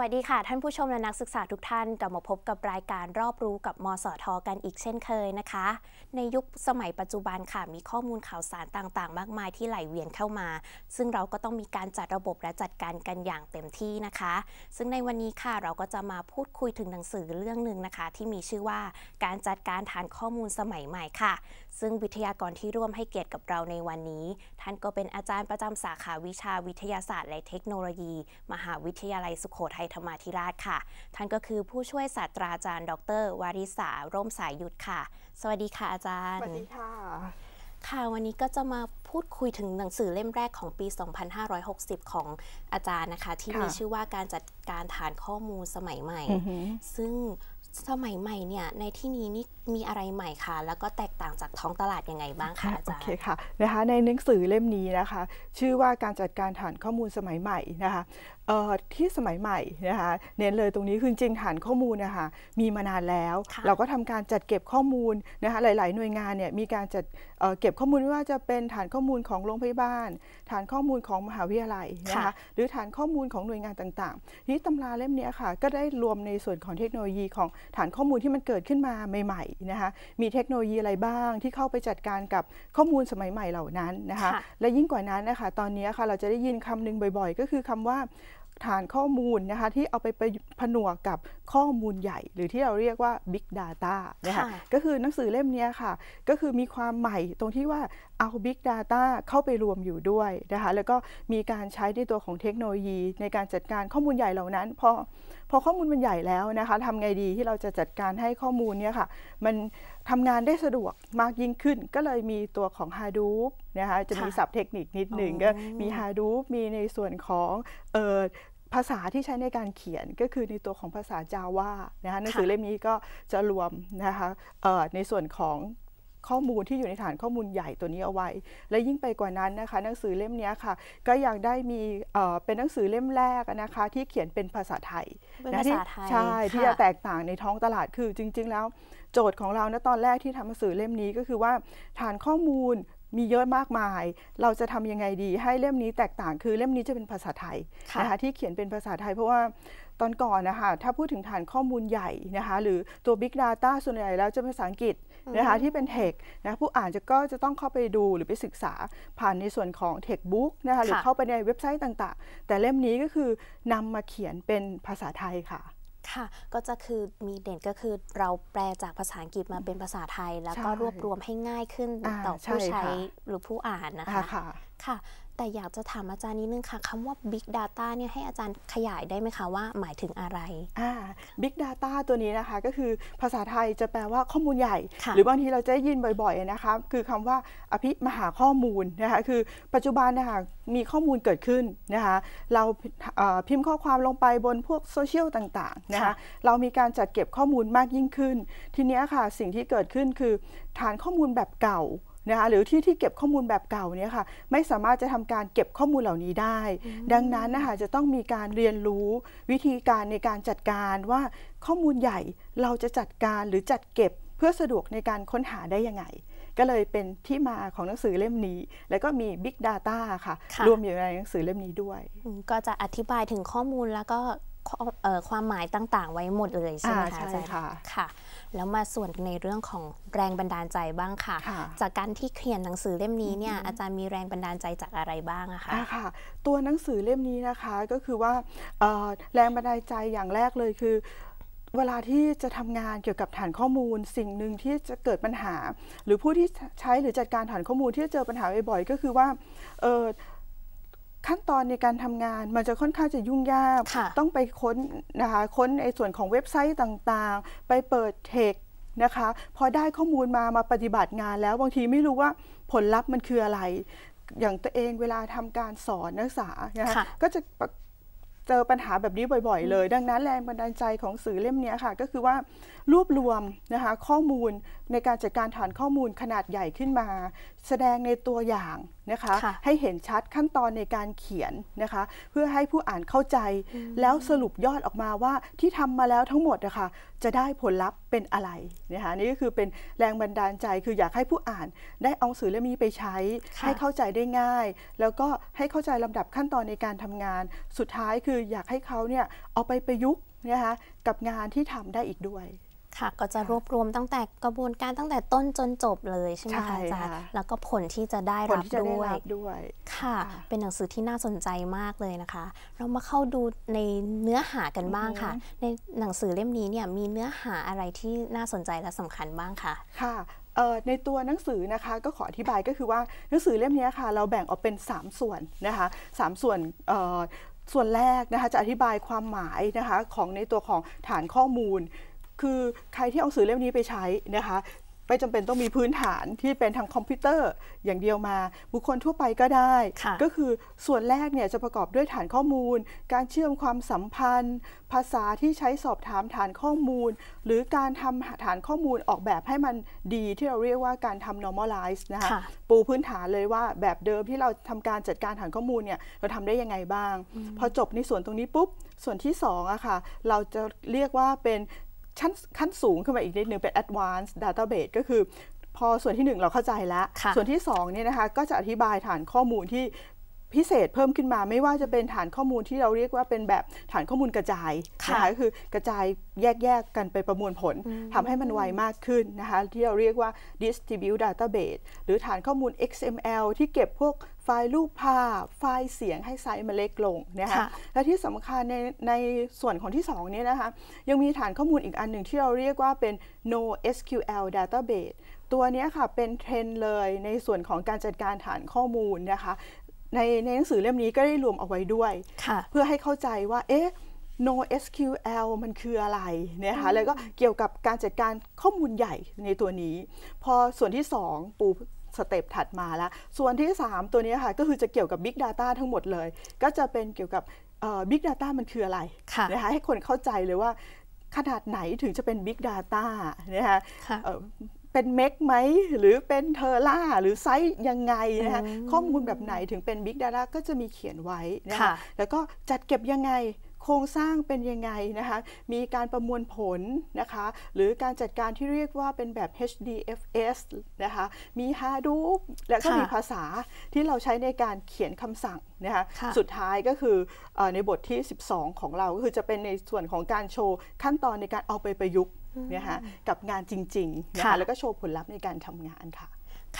วัสดีค่ะท่านผู้ชมและนักศึกษาทุกท่านกลับมาพบกับรายการรอบรู้กับมสท กันอีกเช่นเคยนะคะ ในยุคสมัยปัจจุบันค่ะมีข้อมูลข่าวสารต่างๆ มากมายที่ไหลเวียนเข้ามา ซึ่งเราก็ต้องมีการจัดระบบและจัดการกันอย่างเต็มที่นะคะ ซึ่งในวันนี้ค่ะเราก็จะมาพูดคุยถึงหนังสือเรื่องหนึ่งนะคะ ที่มีชื่อว่า การจัดการฐานข้อมูลสมัยใหม่ค่ะ ซึ่งวิทยากรที่ร่วมให้เกียรติกับเราในวันนี้ ท่านก็เป็นอาจารย์ประจำสาขาวิชาวิทยาศาสตร์ และเทคโนโลยี มหาวิทยาลัยสุโขทัยยธรรมาธิราชค่ะท่านก็คือผู้ช่วยศาสตราจารย์ ดรวาริสาร่มสายยุทธ ค่ะ สวัสดีค่ะอาจารย์ สวัสดีค่ะ ค่ะวันนี้ก็จะมาพูดคุยถึงหนังสือเล่มแรกของปี 2560 ของอาจารย์นะคะ ที่มีชื่อว่าการจัดการฐานข้อมูลสมัยใหม่ ซึ่งสมัยใหม่เนี่ย ในที่นี้นี่มีอะไรใหม่คะแล้วก็แตกต่างจากท้องตลาดยังไงบ้างคะอาจารย์โอเคค่ะนะคะในหนังสือเล่มนี้นะคะ ชื่อว่าการจัดการฐานข้อมูลสมัยใหม่นะคะที่สมัยใหม่นะคะเน้นเลยตรงนี้คือจริงฐานข้อมูลนะคะมีมานานแล้ว เราก็ทำการจัดเก็บข้อมูลนะคะหลายๆ หน่วยงานเนี่ยมีการจัดเก็บข้อมูลไม่ว่าจะเป็นฐานข้อมูลของโรงพยาบาลฐานข้อมูลของมหาวิทยาลัยนะคะหรือฐานข้อมูลของหน่วยงานต่างๆนี้ตำราเล่มนี้ค่ะก็ได้รวมในส่วนของเทคโนโลยีของฐานข้อมูลที่มันเกิดขึ้นมาใหม่ๆนะคะมีเทคโนโลยีอะไรบ้างที่เข้าไปจัดการกับข้อมูลสมัยใหม่เหล่านั้นนะคะและยิ่งกว่านั้นนะคะตอนนี้ค่ะเราจะได้ยินคำนึงบ่อยๆ ก็คือคำว่าฐานข้อมูลนะคะที่เอาไปไปผนวกกับข้อมูลใหญ่ หรือที่เราเรียกว่า Big Data นะคะก็คือหนังสือเล่มนี้ค่ะ ก็คือมีความใหม่ตรงที่ว่าเอา Big Data เข้าไปรวมอยู่ด้วยนะคะแล้วก็มีการใช้ในตัวของเทคโนโลยี ในการจัดการข้อมูลใหญ่เหล่านั้นพอพอข้อมูลมันใหญ่แล้วนะคะทำไงดีที่เราจะจัดการให้ข้อมูลเนี่ยค่ะ มันทำงานได้สะดวกมากยิ่งขึ้น ก็เลยมีตัวของ Hadoop นะคะ จะมีศัพท์เทคนิคนิดหนึ่งก็มี Hadoop มีในส่วนของ เอ่อ ภาษาที่ใช้ในการเขียนก็คือในตัวของภาษา Java นะคะหนังสือเล่มนี้ก็จะรวมนะคะในส่วนของข้อมูลที่อยู่ในฐานข้อมูลใหญ่ตัวนี้เอาไว้ และยิ่งไปกว่านั้นนะคะ หนังสือเล่มนี้ค่ะก็ยังได้มีเป็นหนังสือเล่มแรกนะคะที่เขียนเป็นภาษาไทยนะที่ใช่ ที่จะแตกต่างในท้องตลาดคือจริงๆแล้วโจทย์ของเราณตอนแรกที่ทำหนังสือเล่มนี้ก็คือว่า ฐานข้อมูลมีเยอะมากมาย เราจะทำยังไงดีให้เล่มนี้แตกต่าง คือเล่มนี้จะเป็นภาษาไทยนะคะที่เขียนเป็นภาษาไทย เพราะว่าตอนก่อนนะคะถ้าพูดถึงฐานข้อมูลใหญ่นะคะหรือตัว Big Data ส่วนใหญ่แล้วจะเป็นภาษาอังกฤษนะคะที่เป็นเทคนะผู้อ่านจะก็จะต้องเข้าไปดูหรือไปศึกษาผ่านในส่วนของเทคบุ๊กนะคะหรือเข้าไปในเว็บไซต์ต่างๆ แต่เล่มนี้ก็คือนำมาเขียนเป็นภาษาไทยค่ะ ค่ะ ก็จะคือมีเด่นก็คือเราแปลจากภาษาอังกฤษมาเป็นภาษาไทย แล้วก็รวบรวมให้ง่ายขึ้นต่อผู้ใช้หรือผู้อ่านนะคะค่ะแต่อยากจะถามอาจารย์นิดนึงค่ะ คำว่า Big Data เนี่ยให้อาจารย์ขยายได้ไหมคะว่าหมายถึงอะไรอ่า Big Data ตัวนี้นะคะ ก็คือภาษาไทยจะแปลว่าข้อมูลใหญ่ หรือบางทีเราจะได้ยินบ่อยๆนะคะคือคำว่าอภิมหาข้อมูลนะคะคือปัจจุบันนะคะมีข้อมูลเกิดขึ้นนะคะเราพิมพ์ข้อความลงไปบนพวกโซเชียลต่างๆนะคะเรามีการจัดเก็บข้อมูลมากยิ่งขึ้นทีนี้ค่ะสิ่งที่เกิดขึ้นคือ ฐานข้อมูลแบบเก่านะคะหรือที่ที่เก็บข้อมูลแบบเก่าเนี่ยค่ะ ไม่สามารถจะทำการเก็บข้อมูลเหล่านี้ได้ ดังนั้นนะคะจะต้องมีการเรียนรู้วิธีการในการจัดการว่าข้อมูลใหญ่เราจะจัดการหรือจัดเก็บเพื่อสะดวกในการค้นหาได้ยังไง ก็เลยเป็นที่มาของหนังสือเล่มนี้ แล้วก็มี Big Data ค่ะคะรวมอยู่ในหนังสือเล่มนี้ด้วย ก็จะอธิบายถึงข้อมูลแล้วก็ความหมายต่าง ๆ ไว้หมดเลยใช่ไหมคะใช่ค่ะค่ะแล้วมาส่วนในเรื่องของแรงบันดาลใจบ้างค่ะ จากการที่เขียนหนังสือเล่มนี้เนี่ยอาจารย์มีแรงบันดาลใจจากอะไรบ้างอะคะะคะตัวหนังสือเล่มนี้นะคะก็คือว่าแรงบันดาลใจอย่างแรกเลยคือเวลาที่จะทำงานเกี่ยวกับฐานข้อมูลสิ่งหนึ่งที่จะเกิดปัญหา หรือผู้ที่ใช้หรือจัดการฐานข้อมูลที่จะเจอปัญหาบ่อยๆก็คือว่าขั้นตอนในการทำงานมันจะค่อนข้างจะยุ่งยาก ต้องไปค้นนะคะค้นในส่วนของเว็บไซต์ต่างๆ ไปเปิดเทคนะคะพอได้ข้อมูลมามาปฏิบัติงานแล้ว บางทีไม่รู้ว่าผลลัพธ์มันคืออะไร อย่างตัวเองเวลาทำการสอนนักศึกษา ก็จะเจอปัญหาแบบนี้บ่อย ๆ เลย ดังนั้นแรงบันดาลใจของสื่อเล่มนี้ค่ะก็คือว่ารวบรวมนะคะข้อมูลในการจัดการฐานข้อมูลขนาดใหญ่ขึ้นมา แสดงในตัวอย่างนะคะคะให้เห็นชัดขั้นตอนในการเขียนนะคะเพื่อให้ผู้อ่านเข้าใจแล้วสรุปยอดออกมาว่าที่ทำมาแล้วทั้งหมดนะคะจะได้ผลลัพธ์เป็นอะไรนะคะนี่ก็คือเป็นแรงบันดาลใจคืออยากให้ผู้อ่านได้เอาสื่อเล่มนี้ไปใช้ให้เข้าใจได้ง่าย แล้วก็ให้เข้าใจลำดับขั้นตอนในการทำงาน สุดท้ายคืออยากให้เขาเนี่ยเอาไปประยุกต์นะคะกับงานที่ทำได้อีกด้วยค่ะ ก็จะรวบรวมตั้งแต่กระบวนการตั้งแต่ต้นจนจบเลยใช่ไหมคะอาจารย์แล้วก็ผลที่จะได้รับด้วยด้วยค่ะเป็นหนังสือที่น่าสนใจมากเลยนะคะ เรามาเข้าดูในเนื้อหากันบ้างค่ะ ในหนังสือเล่มนี้เนี่ยมีเนื้อหาอะไรที่น่าสนใจและสำคัญบ้างค่ะค่ะในตัวหนังสือนะคะก็ขออธิบายก็คือว่าหนังสือเล่มนี้ค่ะเราแบ่งออกเป็น 3 ส่วนนะคะสส่วนส่วนแรกนะคะ จะอธิบายความหมายนะคะของในตัวของฐานข้อมูลคือใครที่เอาสื่อเล่มนี้ไปใช้นะคะไม่จำเป็นต้องมีพื้นฐานที่เป็นทางคอมพิวเตอร์อย่างเดียวมา บุคคลทั่วไปก็ได้ ก็คือส่วนแรกเนี่ยจะประกอบด้วยฐานข้อมูล การเชื่อมความสัมพันธ์ ภาษาที่ใช้สอบถามฐานข้อมูล หรือการทำฐานข้อมูลออกแบบให้มันดีที่เราเรียกว่าการทำ normalize นะคะคะปูพื้นฐานเลยว่าแบบเดิมที่เราทำการจัดการฐานข้อมูลเนี่ยเราทำได้ยังไงบ้างอพอจบในส่วนตรงนี้ปุ๊บส่วนที่2อะค่ะเราจะเรียกว่าเป็นชั้นขั้นสูงขึ้นมาอีกนิดนึงเป็น advanced database ก็คือพอส่วนที่ 1 เราเข้าใจแล้ว ส่วนที่2เนี่ยนะคะก็จะอธิบายฐานข้อมูลที่พิเศษเพิ่มขึ้นมาไม่ว่าจะเป็นฐานข้อมูลที่เราเรียกว่าเป็นแบบฐานข้อมูลกระจายนะคะก็คือกระจายแยกๆ กันไปประมวลผล ทำให้มันไวมากขึ้นนะคะที่เราเรียกว่า distribute database หรือฐานข้อมูล XML ที่เก็บพวกไฟล์รูปภาพ ไฟล์เสียงให้ไซส์มันเล็กลงนะคะและที่สำคัญในในส่วนของที่2เนี่ยนะคะยังมีฐานข้อมูลอีกอันหนึ่งที่เราเรียกว่าเป็น NoSQL database ตัวนี้ค่ะเป็นเทรนเลยในส่วนของการจัดการฐานข้อมูลนะคะในในหนังสือเล่มนี้ก็ได้รวมเอาไว้ด้วย เพื่อให้เข้าใจว่าเอ๊ะ NoSQL มันคืออะไรนะคะแล้วก็เกี่ยวกับการจัดการข้อมูลใหญ่ในตัวนี้ พอส่วนที่2ปูสเต็ปถัดมาละส่วนที่ 3 ตัวนี้ค่ะ ก็คือจะเกี่ยวกับ Big Data ทั้งหมดเลย ก็จะเป็นเกี่ยวกับบิ๊กดาต้ามันคืออะไระนะคะให้คนเข้าใจเลยว่า ขนาดไหนถึงจะเป็น Big Data นะคะคะเป็นเมกไหมหรือเป็นเทอร่าหรือไซส์ยังไงนะคะข้อมูลแบบไหนถึงเป็น Big Data ก็จะมีเขียนไว้นะคะแล้วก็จัดเก็บยังไงโครงสร้างเป็นยังไงนะคะ มีการประมวลผลนะคะ หรือการจัดการที่เรียกว่าเป็นแบบ HDFS นะคะ มี Hadoop และก็มีภาษาที่เราใช้ในการเขียนคำสั่งนะคะ สุดท้ายก็คืออในบทที่ 12 ของเราก็คือจะเป็นในส่วนของการโชว์ขั้นตอนในการเอาไปประยุกต์นะคะกับงานจริงๆ นะคะแล้วก็โชว์ผลลัพธ์ในการทำงานค่ะ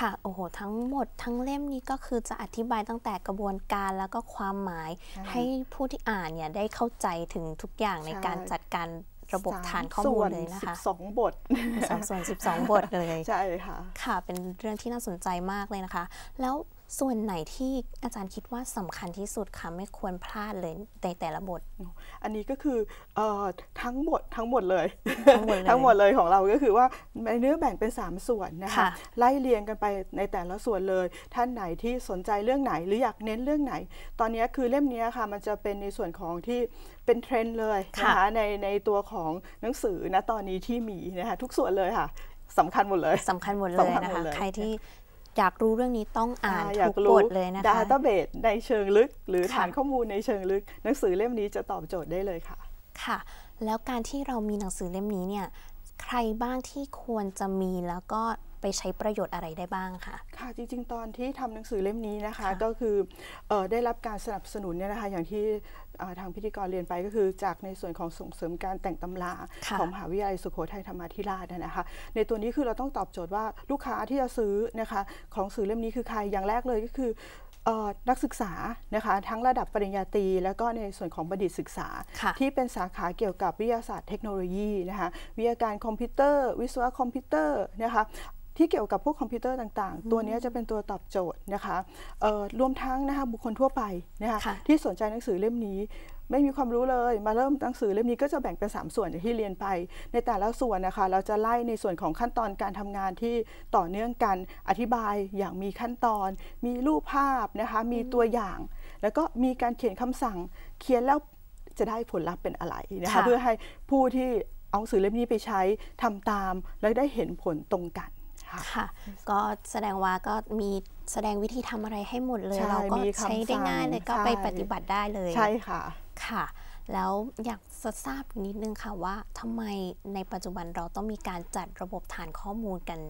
ค่ะ โอ้โห ทั้งหมดทั้งเล่มนี้ก็คือจะอธิบายตั้งแต่กระบวนการแล้วก็ความหมายให้ผู้ที่อ่านเนี่ยได้เข้าใจถึงทุกอย่างในการจัดการระบบฐานข้อมูลเลยนะคะสองบทสองส่วนสิบสองบทเลย ใช่ค่ะ ค่ะ เป็นเรื่องที่น่าสนใจมากเลยนะคะ แล้วส่วนไหนที่อาจารย์คิดว่าสำคัญที่สุดคะไม่ควรพลาดเลยในแต่ละบท อันนี้ก็คืออทั้งหมดทั้งหมดเลยทั้งหมดเลยของเราก็คือว่าในเนื้อแบ่งเป็น3ส่วนนะคะ ไล่เรียงกันไปในแต่ละส่วนเลย ท่านไหนที่สนใจเรื่องไหน หรืออยากเน้นเรื่องไหน ตอนนี้คือเล่มนี้ค่ะ มันจะเป็นในส่วนของที่เป็นเทรนด์เลยนะคะในในตัวของหนังสือนะตอนนี้ที่มีนะคะทุกส่วนเลยค่ะสำคัญหมดเลยสำคัญหมดเลยนะคะใครที่อยากรู้เรื่องนี้ต้องอ่านทุกบทเลยนะคะดาต้าเบสในเชิงลึก หรือฐานข้อมูลในเชิงลึก หนังสือเล่มนี้จะตอบโจทย์ได้เลยค่ะ ค่ะ แล้วการที่เรามีหนังสือเล่มนี้เนี่ย ใครบ้างที่ควรจะมีแล้วก็ไปใช้ประโยชน์อะไรได้บ้างคะค่ะ จริงๆ ตอนที่ทำหนังสือเล่มนี้นะคะ ก็คือได้รับการสนับสนุนเนี่ยนะคะ อย่างที่ทางพิธีกรเรียนไปก็คือจากในส่วนของส่งเสริมการแต่งตำราของมหาวิทยาลัยสุโขทัยธรรมาธิราชนะคะ ในตัวนี้คือเราต้องตอบโจทย์ว่าลูกค้าที่จะซื้อนะคะของสื่อเล่มนี้คือใคร อย่างแรกเลยก็คือนักศึกษานะคะทั้งระดับปริญญาตรีและก็ในส่วนของบัณฑิตศึกษา ที่เป็นสาขาเกี่ยวกับวิทยาศาสตร์เทคโนโลยีนะคะวิทยาการคอมพิวเตอร์ วิศวะคอมพิวเตอร์นะคะที่เกี่ยวกับพวกคอมพิวเตอร์ต่างๆ ตัวนี้จะเป็นตัวตอบโจทย์นะคะรวมทั้งนะคะบุคคลทั่วไปนะคะที่สนใจหนังสือเล่มนี้ ไม่มีความรู้เลย มาเริ่มหนังสือเล่มนี้ก็จะแบ่งเป็น 3 ส่วนอย่างที่เรียนไป ในแต่ละส่วนนะคะเราจะไล่ในส่วนของขั้นตอนการทำงานที่ต่อเนื่องกันอธิบายอย่างมีขั้นตอน มีรูปภาพนะคะมีตัวอย่าง แล้วก็มีการเขียนคำสั่งเขียนแล้วจะได้ผลลัพธ์เป็นอะไรนะคะเพื่อให้ผู้ที่เอาสือเล่มนี้ไปใช้ทำตามแล้วได้เห็นผลตรงกันค่ะก็แสดงว่าก็มีแสดงวิธีทำอะไรให้หมดเลยเราก็ใช้ได้ง่ายเลยก็ไปปฏิบัติได้เลยใช่ค่ะค่ะ แล้วอยากทราบนิดนึงค่ะว่าทำไมในปัจจุบันเราต้องมีการจัดระบบฐานข้อมูลกัน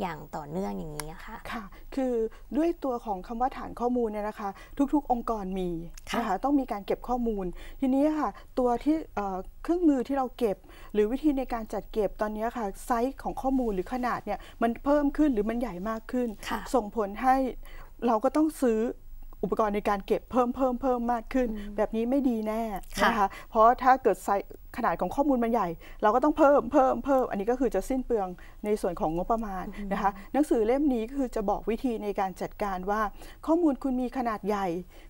อย่างต่อเนื่องอย่างนี้ค่ะค่ะคือด้วยตัวของคำว่าฐานข้อมูลเนี่ยนะคะ ทุกๆองค์กรมีนะคะต้องมีการเก็บข้อมูล ทีนี้ค่ะตัวที่เครื่องมือที่เราเก็บหรือวิธีในการจัดเก็บตอนนี้ค่ะไซส์ของข้อมูลหรือขนาดเนี่ยมันเพิ่มขึ้นหรือมันใหญ่มากขึ้น ส่งผลให้เราก็ต้องซื้ออุปกรณ์ในการเก็บเพิ่มเพิ่มเพิ่มมากขึ้นแบบนี้ไม่ดีแน่นะคะ เพราะถ้าเกิดใส่ขนาดของข้อมูลมันใหญ่ เราก็ต้องเพิ่มเพิ่มเพิ่มอันนี้ก็คือจะสิ้นเปลืองในส่วนของงบประมาณนะคะหนังสือเล่มนี้คือจะบอกวิธีในการจัดการว่าข้อมูลคุณมีขนาดใหญ่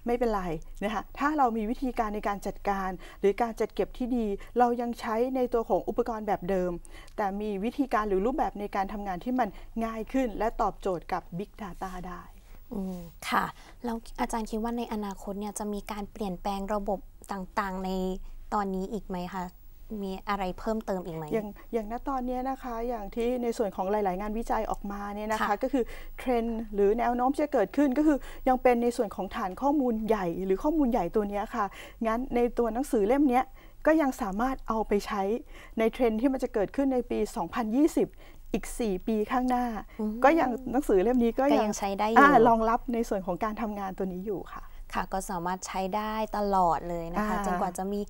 ไม่เป็นไรนะคะถ้าเรามีวิธีการในการจัดการ หรือการจัดเก็บที่ดีเรายังใช้ในตัวของอุปกรณ์แบบเดิม แต่มีวิธีการหรือรูปแบบในการทำงานที่มันง่ายขึ้นและตอบโจทย์กับ Big Data ได้ค่ะแล้วอาจารย์คิดว่าในอนาคตเนี่ยจะมีการเปลี่ยนแปลงระบบต่างๆ ในตอนนี้อีกไหมคะมีอะไรเพิ่มเติมอีกไหมอย่างอย่างณตอนนี้นะคะ อย่างที่ในส่วนของหลายๆงานวิจัยออกมาเนี่ยนะคะ ก็คือเทรนหรือแนวโน้มจะเกิดขึ้นก็คือยังเป็นในส่วนของฐานข้อมูลใหญ่ หรือข้อมูลใหญ่ตัวนี้ค่ะงั้นในตัวหนังสือเล่มนี้ก็ยังสามารถเอาไปใช้ในเทรนที่มันจะเกิดขึ้นในปี 2020อีก 4 ปีข้างหน้า ก็ยังหนังสือเล่มนี้ก็ยังใช้ได้อยู่รองรับในส่วนของการทำงานตัวนี้อยู่ค่ะ ค่ะก็สามารถใช้ได้ตลอดเลยนะคะจนกว่าจะมี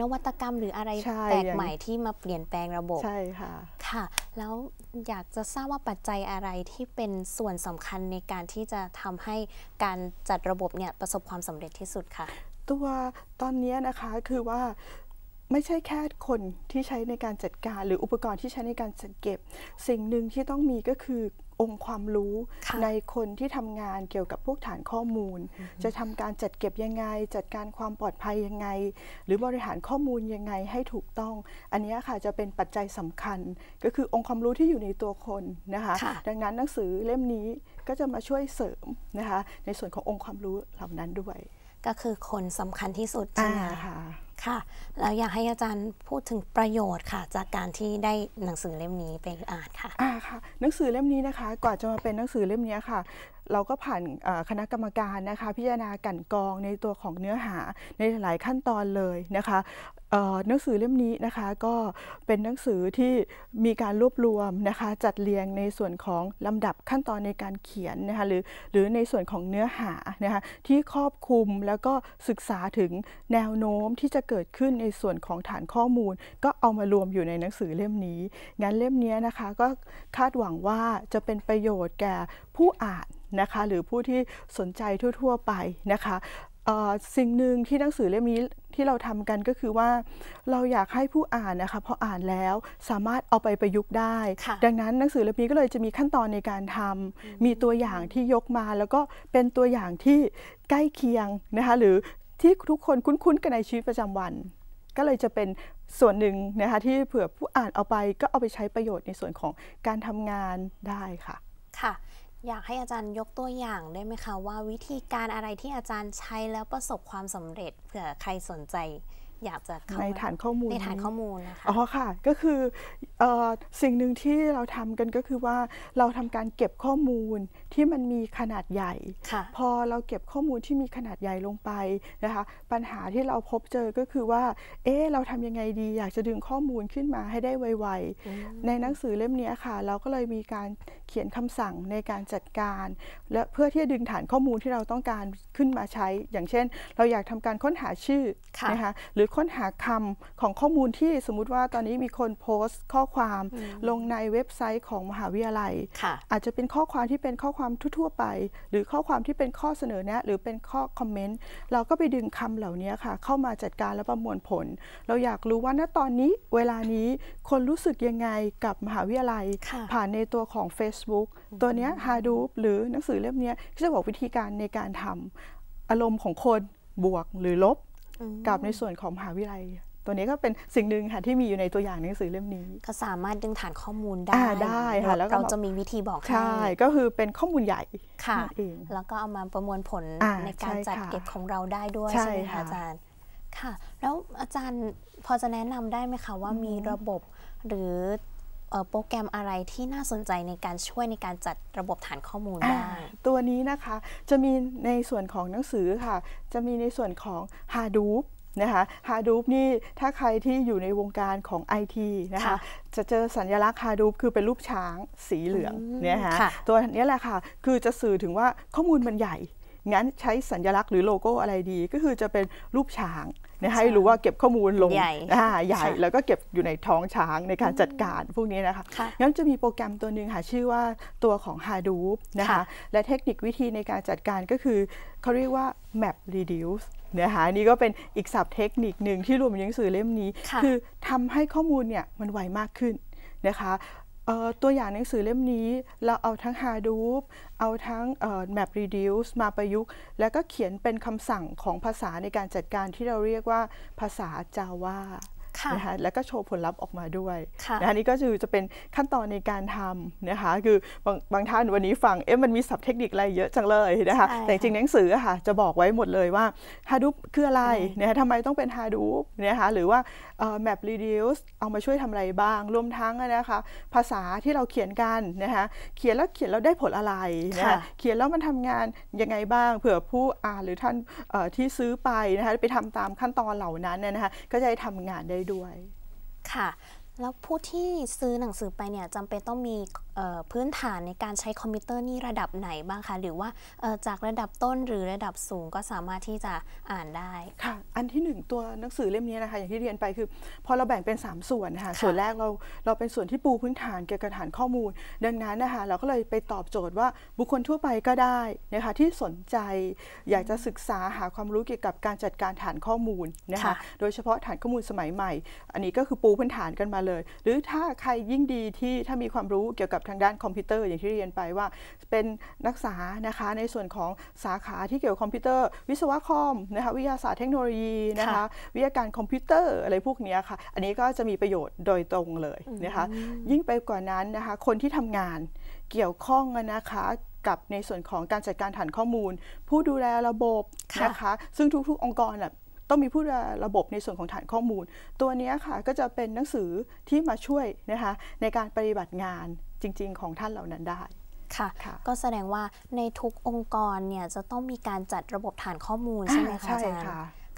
นวัตกรรมหรืออะไร แปลกใหม่ที่มาเปลี่ยนแปลงระบบ ใช่ค่ะค่ะ แล้วอยากจะทราบว่าปัจจัยอะไรที่เป็นส่วนสำคัญในการที่จะทำให้การจัดระบบเนี่ยประสบความสำเร็จที่สุดค่ะ ตัวตอนนี้นะคะคือว่าไม่ใช่แค่คนที่ใช้ในการจัดการ หรืออุปกรณ์ที่ใช้ในการจัดเก็บ สิ่งหนึ่งที่ต้องมีก็คือองค์ความรู้ ในคนที่ทำงานเกี่ยวกับพวกฐานข้อมูล จะทำการจัดเก็บยังไง จัดการความปลอดภัยยังไง หรือบริหารข้อมูลยังไงให้ถูกต้อง อันนี้ค่ะจะเป็นปัจจัยสำคัญก็คือองค์ความรู้ที่อยู่ในตัวคนนะคะ ดังนั้นหนังสือเล่มนี้ก็จะมาช่วยเสริมนะคะ ในส่วนขององค์ความรู้เหล่านั้นด้วย ก็คือคนสำคัญที่สุดใช่ไหมคะค่ะ แล้วอยากให้อาจารย์พูดถึงประโยชน์ค่ะ จากการที่ได้หนังสือเล่มนี้ไปอ่านค่ะ อ่าค่ะ หนังสือเล่มนี้นะคะ กว่าจะมาเป็นหนังสือเล่มนี้ค่ะเราก็ผ่านคณะกรรมการนะคะพิจารณากันกองในตัวของเนื้อหาในหลายขั้นตอนเลยนะคะหนังสือเล่มนี้นะคะก็เป็นหนังสือที่มีการรวบรวมนะคะจัดเรียงในส่วนของลำดับขั้นตอนในการเขียนนะคะหรือหรือในส่วนของเนื้อหานะคะที่ครอบคลุมแล้วก็ศึกษาถึงแนวโน้มที่จะเกิดขึ้นในส่วนของฐานข้อมูล ก็เอามารวมอยู่ในหนังสือเล่มนี้งั้นเล่มนี้นะคะก็คาดหวังว่าจะเป็นประโยชน์แก่ผู้อ่านนะคะหรือผู้ที่สนใจทั่วๆไปนะคะสิ่งหนึ่งที่หนังสือเล่มนี้ที่เราทำกันก็คือว่า เราอยากให้ผู้อ่านนะคะ พออ่านแล้วสามารถเอาไปประยุกต์ได้ ดังนั้นหนังสือเล่มนี้ก็เลยจะมีขั้นตอนในการทำ มีตัวอย่างที่ยกมา แล้วก็เป็นตัวอย่างที่ใกล้เคียงนะคะหรือที่ทุกคนคุ้นๆกันในชีวิตประจำวัน ก็เลยจะเป็นส่วนหนึ่งนะคะที่เผื่อผู้อ่านเอาไปก็เอาไปใช้ประโยชน์ในส่วนของการทำงานได้ค่ะค่ะอยากให้อาจารย์ยกตัวอย่างได้ไหมคะว่าวิธีการอะไรที่อาจารย์ใช้แล้วประสบความสำเร็จเผื่อใครสนใจอยากจะในฐานข้อมูลในฐานข้อมูลนะคะ อ๋อค่ะ ก็คืออสิ่งหนึ่งที่เราทำกันก็คือว่าเราทำการเก็บข้อมูลที่มันมีขนาดใหญ่ พอเราเก็บข้อมูลที่มีขนาดใหญ่ลงไปนะคะ ปัญหาที่เราพบเจอก็คือว่าเอ๊เราทำยังไงดี อยากจะดึงข้อมูลขึ้นมาให้ได้ไวๆในหนังสือเล่มนี้ค่ะเราก็เลยมีการเขียนคำสั่งในการจัดการ และเพื่อที่จะดึงฐานข้อมูลที่เราต้องการขึ้นมาใช้ อย่างเช่น เราอยากทำการค้นหาชื่อนะคะหรือค้นหาคำของข้อมูลที่สมมุติว่าตอนนี้มีคนโพสต์ ข้อความลงในเว็บไซต์ของมหาวิทยาลัยอาจจะเป็นข้อความที่เป็นข้อความความทั่วๆไป หรือข้อความที่เป็นข้อเสนอแนะ หรือเป็นข้อคอมเมนต์ เราก็ไปดึงคำเหล่านี้ค่ะ เข้ามาจัดการและประมวลผล เราอยากรู้ว่าณตอนนี้เวลานี้คนรู้สึกยังไงกับมหาวิทยาลัย ผ่านในตัวของ Facebook ตัวนี้ฮา d o o p หรือหนังสือเล่มนี้จะบอกวิธีการในการทำอารมณ์ของคนบวกหรือลบกับในส่วนของมหาวิทยาลัยตัวนี้ก็เป็นสิ่งหนึ่งค่ะที่มีอยู่ในตัวอย่างหนังสือเล่มนี้ ก็สามารถดึงฐานข้อมูลได้ได้ค่ะแล้วเราจะมีวิธีบอกใช่ ก็คือเป็นข้อมูลใหญ่ ค่ะ แล้วก็เอามาประมวลผลในการจัดเก็บของเราได้ด้วยใช่ไหมคะอาจารย์ ค่ะ แล้วอาจารย์พอจะแนะนำได้ไหมคะว่ามีระบบหรือโปรแกรมอะไรที่น่าสนใจในการช่วยในการจัดระบบฐานข้อมูลได้ตัวนี้นะคะจะมีในส่วนของหนังสือค่ะ จะมีในส่วนของ Hadoop นะคะฮาดูปนี่ ถ้าใครที่อยู่ในวงการของไอทีนะคะจะเจอสัญลักษณ์ฮาดูปคือเป็นรูปช้างสีเหลือง เนี่ยฮะ ตัวนี้แหละค่ะ คือจะสื่อถึงว่าข้อมูลมันใหญ่ งั้นใช้สัญลักษณ์หรือโลโก้อะไรดี ก็คือจะเป็นรูปช้างนะให้รู้ว่าเก็บข้อมูลลงใหญ่ใหญ่แล้วก็เก็บอยู่ในท้องช้างในการจัดการพวกนี้นะคะ งั้นจะมีโปรแกรมตัวหนึ่งค่ะ ชื่อว่าตัวของ Hadoop นะคะและเทคนิควิธีในการจัดการก็คือเขาเรียกว่า Map Reduce นะคะนี่ก็เป็นอีกศัพท์เทคนิคหนึ่งที่รวมอยู่ในหนังสือเล่มนี้ คือทำให้ข้อมูลเนี่ยมันไวมากขึ้นนะคะตัวอย่างหนังสือเล่มนี้เราเอาทั้ง Hadoop เอาทั้ง MapReduce มาประยุกต์ แล้วก็เขียนเป็นคำสั่งของภาษาในการจัดการที่เราเรียกว่าภาษา Java นะคะแล้วก็โชว์ผลลัพธ์ออกมาด้วยนะคะนี่ก็คือจะเป็นขั้นตอนในการทำนะคะคือบางบางท่านวันนี้ฟังเอ๊ะมันมีศัพท์เทคนิคอะไรเยอะจังเลยนะคะแต่จริงหนังสือค่ะจะบอกไว้หมดเลยว่า Hadoop คืออะไรนะคะทำไมต้องเป็น Hadoop นะคะหรือว่า Map Reduce เอามาช่วยทำอะไรบ้าง รวมทั้งนะคะภาษาที่เราเขียนกันนะคะเขียนแล้วเขียนแล้วได้ผลอะไรนะคะเขียนแล้วมันทำงานยังไงบ้าง เผื่อผู้อ่านหรือท่านที่ซื้อไปนะคะไปทำตามขั้นตอนเหล่านั้นนะคะก็จะได้ทำงานได้ด้วยค่ะ แล้วผู้ที่ซื้อหนังสือไปเนี่ยจำเป็นต้องมีพื้นฐานในการใช้คอมพิวเตอร์นี่ระดับไหนบ้างคะหรือว่าจากระดับต้นหรือระดับสูงก็สามารถที่จะอ่านได้ค่ะ อันที่ 1 ตัวหนังสือเล่มนี้นะคะอย่างที่เรียนไปคือพอเราแบ่งเป็น 3 ส่วนนะคะส่วนแรกเราเราเป็นส่วนที่ปูพื้นฐานเกี่ยวกับฐานข้อมูล ดังนั้นนะคะเราก็เลยไปตอบโจทย์ว่าบุคคลทั่วไปก็ได้นะคะที่สนใจอยากจะศึกษาหาความรู้เกี่ยวกับการจัดการฐานข้อมูลนะคะโดยเฉพาะฐานข้อมูลสมัยใหม่ อันนี้ก็คือปูพื้นฐานกันมาเลย หรือถ้าใครยิ่งดีที่ถ้ามีความรู้เกี่ยวกับทางด้านคอมพิวเตอร์อย่างที่เรียนไปว่า เป็นนักศึกษานะคะในส่วนของสาขาที่เกี่ยวกับคอมพิวเตอร์ วิศวะคอมนะคะวิทยาศาสตร์เทคโนโลยีนะคะวิทยาการคอมพิวเตอร์อะไรพวกนี้ค่ะอันนี้ก็จะมีประโยชน์โดยตรงเลยนะคะยิ่งไปกว่านั้นนะคะคนที่ทำงานเกี่ยวข้องนะคะกับในส่วนของการจัดการฐานข้อมูล ผู้ดูแลระบบนะคะซึ่งทุกๆ องค์กรต้องมีผู้ดูแลระบบในส่วนของฐานข้อมูล ตัวนี้ค่ะก็จะเป็นหนังสือที่มาช่วยนะคะในการปฏิบัติงานจริงๆของท่านเหล่านั้นได้ ค่ะ ก็แสดงว่าในทุกองค์กรเนี่ยจะต้องมีการจัดระบบฐานข้อมูลใช่ไหมคะอาจารย์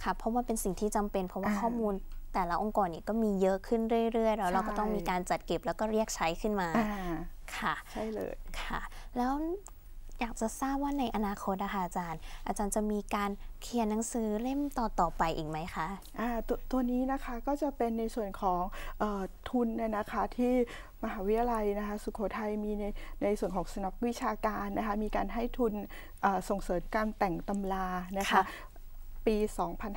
ค่ะ เพราะว่าเป็นสิ่งที่จำเป็น เพราะว่าข้อมูลแต่ละองค์กรเนี่ยก็มีเยอะขึ้นเรื่อยๆ แล้วเราก็ต้องมีการจัดเก็บแล้วก็เรียกใช้ขึ้นมาค่ะ ใช่เลย ค่ะ แล้วอยากจะทราบว่าในอนาคตนะคะอาจารย์ อาจารย์จะมีการเขียนหนังสือเล่มต่อต่อไปอีกไหมคะะตตัวนี้นะคะก็จะเป็นในส่วนของออทุนนะคะที่มหาวิทยาลัยนะคะสุขโขทัยมีในในส่วนของสนับวิชาการนะคะมีการให้ทุนส่งเสริมการแต่งตำรานะคะปี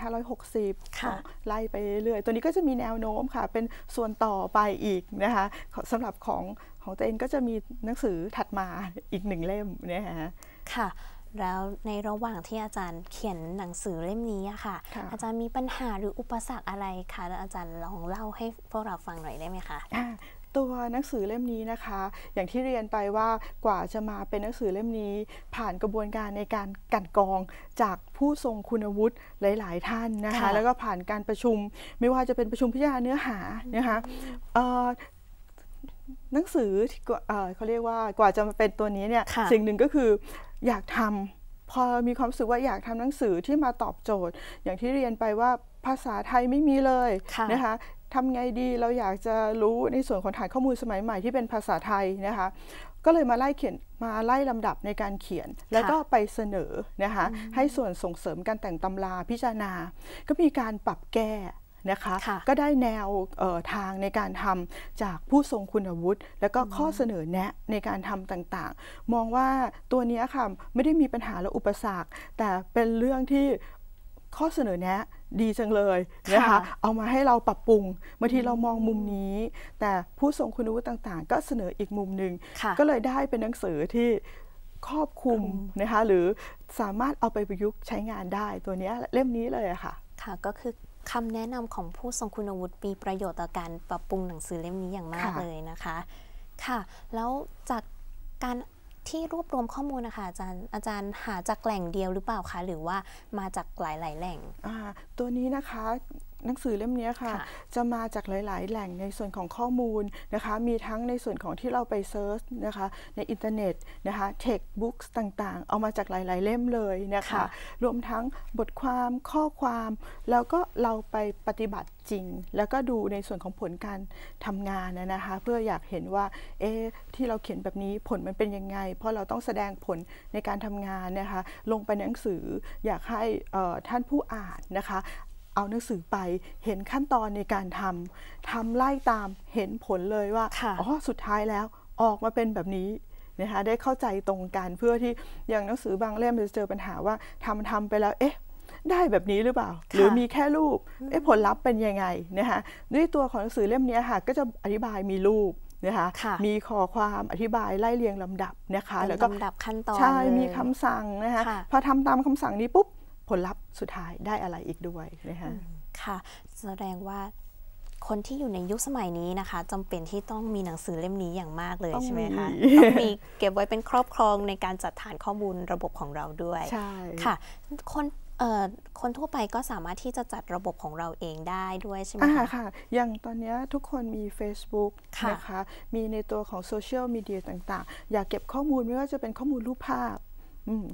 2560 ไล่ไปเรื่อย ตัวนี้ก็จะมีแนวโน้มค่ะ เป็นส่วนต่อไปอีกนะคะสำหรับของของตัวเองก็จะมีหนังสือถัดมาอีกหนึ่งเล่มนะคะ ค่ะ แล้วในระหว่างที่อาจารย์เขียนหนังสือเล่มนี้ะค่ะ อาจารย์มีปัญหาหรืออุปสรรคอะไรคะอาจารย์ลองเล่าให้พวกเราฟังหน่อยได้ไหมคะตัวหนังสือเล่มนี้นะคะ อย่างที่เรียนไปว่ากว่าจะมาเป็นหนังสือเล่มนี้ผ่านกระบวนการในการกันกองจากผู้ทรงคุณวุฒิหลาย ๆ ท่านนะคะแล้วก็ผ่านการประชุมไม่ว่าจะเป็นประชุมพิจารณาเนื้อหานะคะหนังสือเขาเรียกว่ากว่าจะมาเป็นตัวนี้เนี่ยสิ่งหนึ่งก็คืออยากทำพอมีความรู้สึกว่าอยากทำหนังสือที่มาตอบโจทย์ อย่างที่เรียนไปว่าภาษาไทยไม่มีเลยนะคะทำไงดีเราอยากจะรู้ในส่วนของฐานข้อมูลสมัยใหม่ที่เป็นภาษาไทยนะคะ ก็เลยมาไล่เขียนมาไล่ลำดับในการเขียนแล้วก็ไปเสนอนะคะ ให้ส่วนส่งเสริมการแต่งตำราพิจารณา ก็มีการปรับแก้นะคะคะก็ได้แนวทางในการทำจากผู้ทรงคุณวุฒิและก็ข้อเสนอแนะในการทำต่างๆ มองว่าตัวนี้ค่ะไม่ได้มีปัญหาและอุปสรรค แต่เป็นเรื่องที่ข้อเสนอแนะดีจังเลยนะคะ เอามาให้เราปรับปรุง เมื่อที่เรามองมุมนี้ แต่ผู้ทรงคุณวุฒิต่างๆ ก็เสนออีกมุมหนึ่ง ก็เลยได้เป็นหนังสือที่ครอบคลุมนะคะ หรือสามารถเอาไปประยุกต์ใช้งานได้ตัวนี้เล่มนี้เลยค่ะ ค่ะ ก็คือคำแนะนำของผู้ทรงคุณวุฒิ มีประโยชน์ต่อการ ปรับปรุงหนังสือเล่มนี้อย่างมากเลยนะคะ ค่ะ แล้วจากการที่รวบรวมข้อมูลนะคะอาจารย์อาจารย์หาจากแหล่งเดียวหรือเปล่าคะ หรือว่ามาจากหลายๆแหล่งตัวนี้นะคะหนังสือเล่มนี้ค่ะจะมาจากหลาย ๆ แหล่งในส่วนของข้อมูลนะคะมีทั้งในส่วนของที่เราไปเซิร์ชนะคะในอินเทอร์เน็ตนะคะเทคบุ๊กต่าง ๆ เอามาจากหลาย ๆ เล่มเลยนะคะรวมทั้งบทความข้อความแล้วก็เราไปปฏิบัติจริง แล้วก็ดูในส่วนของผลการทำงานนะคะเพื่ออยากเห็นว่าเอ๊ที่เราเขียนแบบนี้ผลมันเป็นยังไงเพราะเราต้องแสดงผลในการทำงานนะคะลงไปในหนังสืออยากให้ท่านผู้อ่านนะคะเอาหนังสือไปเห็นขั้นตอนในการทำทำไล่ตามเห็นผลเลยว่าอ๋อสุดท้ายแล้วออกมาเป็นแบบนี้นะคะได้เข้าใจตรงกันเพื่อที่อย่างหนังสือบางเล่มจะเจอปัญหาว่าทำทำไปแล้วเอ๊ะได้แบบนี้หรือเปล่าหรือมีแค่รูปเอ๊ะผลลัพธ์เป็นยังไงนะคะด้วยตัวของหนังสือเล่มนี้ค่ะก็จะอธิบายมีรูปนะคะมีข้อความอธิบายไล่เรียงลำดับนะคะแล้วก็ลำดับขั้นตอนใช่มีคำสั่งนะคะพอทำตามคำสั่งนี้ปุ๊บผลลัพธ์สุดท้ายได้อะไรอีกด้วยนะคะค่ะ แสดงว่าคนที่อยู่ในยุคสมัยนี้นะคะจำเป็นที่ต้องมีหนังสือเล่มนี้อย่างมากเลยใช่ไหมคะต้องมีเก็บไว้เป็นครอบครองในการจัดฐานข้อมูลระบบของเราด้วยใช่ค่ะคนคนทั่วไปก็สามารถที่จะจัดระบบของเราเองได้ด้วยใช่ไหมคะค่ะอย่างตอนนี้ทุกคนมี Facebook ะนะคะมีในตัวของโซเชียลมีเดียต่าง ๆ อยากเก็บข้อมูลไม่ว่าจะเป็นข้อมูลรูปภาพ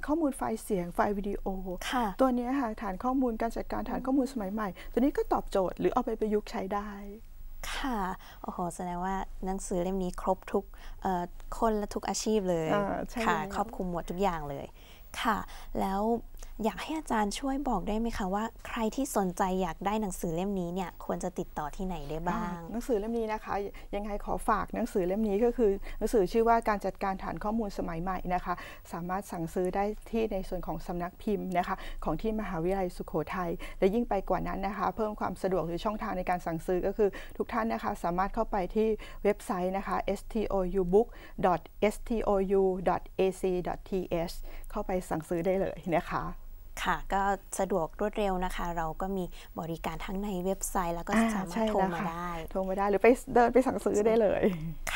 ข้อมูลไฟล์เสียงไฟล์วิดีโอ ตัวนี้ค่ะ ฐานข้อมูลการจัดการฐานข้อมูลสมัยใหม่ ตัวนี้ก็ตอบโจทย์หรือเอาไปประยุกต์ใช้ได้ ค่ะ โอ้โห แสดงว่าหนังสือเล่มนี้ครบทุกคน และทุกอาชีพเลย ค่ะครอบคลุมหมดทุกอย่างเลยค่ะแล้วอยากให้อาจารย์ช่วยบอกได้ไหมคะว่า ใครที่สนใจอยากได้หนังสือเล่มนี้เนี่ยควรจะติดต่อที่ไหนได้บ้าง หนังสือเล่มนี้นะคะยังไงขอฝากหนังสือเล่มนี้ก็คือ หนังสือชื่อว่าการจัดการฐานข้อมูลสมัยใหม่นะคะสามารถสั่งซื้อได้ที่ในส่วนของสำนักพิมพ์นะคะของที่มหาวิทยาลัยสุขโขทยัยและยิ่งไปกว่านั้นนะคะเพิ่มความสะดวกหรือช่องทางในการสั่งซื้อก็คือ ทุกท่านนะคะสามารถเข้าไปที่เว็บไซต์นะคะ stoubook stou ac th เข้าไปสั่งซื้อได้เลยนะคะ ค่ะ ก็สะดวกรวดเร็วนะคะ เราก็มีบริการทั้งในเว็บไซต์แล้วก็สามารถโทรมาได้โทรมาได้หรือไปเดินไปสั่งซื้อได้เลย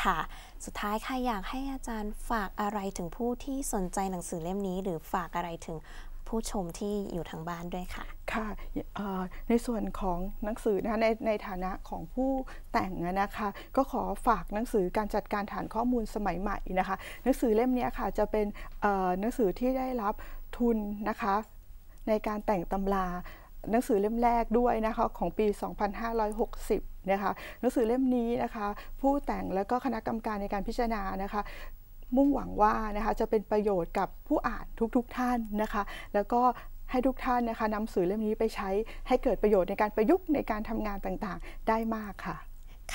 ค่ะ สุดท้ายค่ะอยากให้อาจารย์ฝากอะไรถึงผู้ที่สนใจหนังสือเล่มนี้หรือฝากอะไรถึงผู้ชมที่อยู่ทางบ้านด้วยค่ะค่ะในส่วนของหนังสือนะในในฐานะของผู้แต่งนะคะก็ขอฝากหนังสือการจัดการฐานข้อมูลสมัยใหม่นะคะหนังสือเล่มนี้ค่ะจะเป็นหนังสือที่ได้รับทุนนะคะในการแต่งตำราหนังสือเล่มแรกด้วยนะคะของปี 2560นะคะหนังสือเล่มนี้นะคะผู้แต่งและก็คณะกรรมการในการพิจารณานะคะมุ่งหวังว่านะคะจะเป็นประโยชน์กับผู้อ่านทุกๆทท่านนะคะ แล้วก็ให้ทุกท่านนะคะนำสื่อเล่มนี้ไปใช้ให้เกิดประโยชน์ในการประยุกต์ในการทำงานต่างๆได้มากค่ะ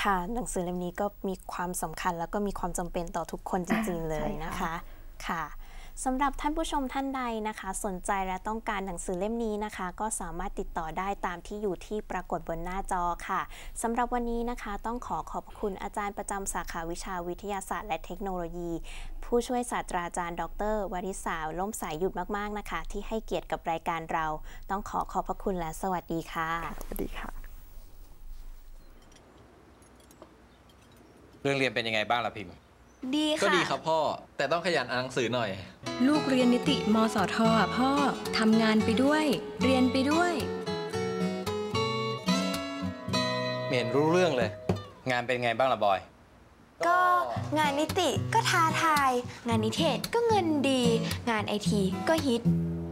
ค่ะหนังสือเล่มนี้ก็มีความสำคัญแล้วก็มีความจำเป็นต่อทุกคนจริงๆ เลยนะคะค่ะสำหรับท่านผู้ชมท่านใดนะคะ สนใจและต้องการหนังสือเล่มนี้นะคะ ก็สามารถติดต่อได้ตามที่อยู่ที่ปรากฏบนหน้าจอค่ะสำหรับวันนี้นะคะ ต้องขอขอบคุณ อาจารย์ประจำสาขาวิชาวิทยาศาสตร์ และเทคโนโลยี ผู้ช่วยศาสตราจารย์ดร วริสาวล่มสายหยุดมากๆนะคะ ที่ให้เกียรติกับรายการเรา ต้องขอขอบพระคุณและสวัสดีค่ะสวัสดีค่ะเรื่องเรียนเป็นยังไงบ้างล่ะพิมพ์ดีค่ะก็ดีครับพ่อแต่ต้องขยันอ่านหนังสือหน่อย ลูกเรียนนิติมสทอ่ะพ่อทำงานไปด้วย เรียนไปด้วยเหมนรู้เรื่องเลย งานเป็นไงบ้างล่ะบอย ก็งานนิติก็ท้าทาย งานนิเทศก็เงินดีงานไอที ก็ฮิต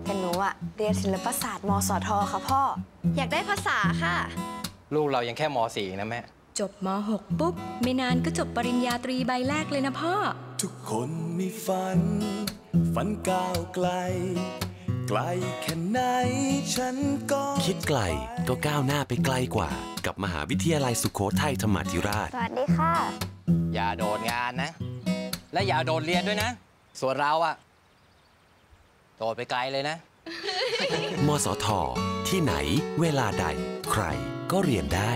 แต่หนูอะเรียนศิลปศาสตร์มสทค่ะพ่อ อยากได้ภาษาค่ะ ลูกเรายังแค่มส่นะแม่จบม .6 ปุ๊บ ไม่นานก็จบปริญญาตรีใบแรกเลยนะพ่อทุกคนมีฝันฝันก้าวไกล ไกลแค่ไหนฉันก็คิดไกลก็ก้าวหน้าไปไกลกว่ากับมหาวิทยาลัยสุโขทัยธรรมาธิราชสวัสดีค่ะ อย่าโดดงานนะ และอย่าโดดเรียนด้วยนะ ส่วนเราอะโดดไปไกลเลยนะ มสท ที่ไหน เวลาใด ใครก็เรียนได้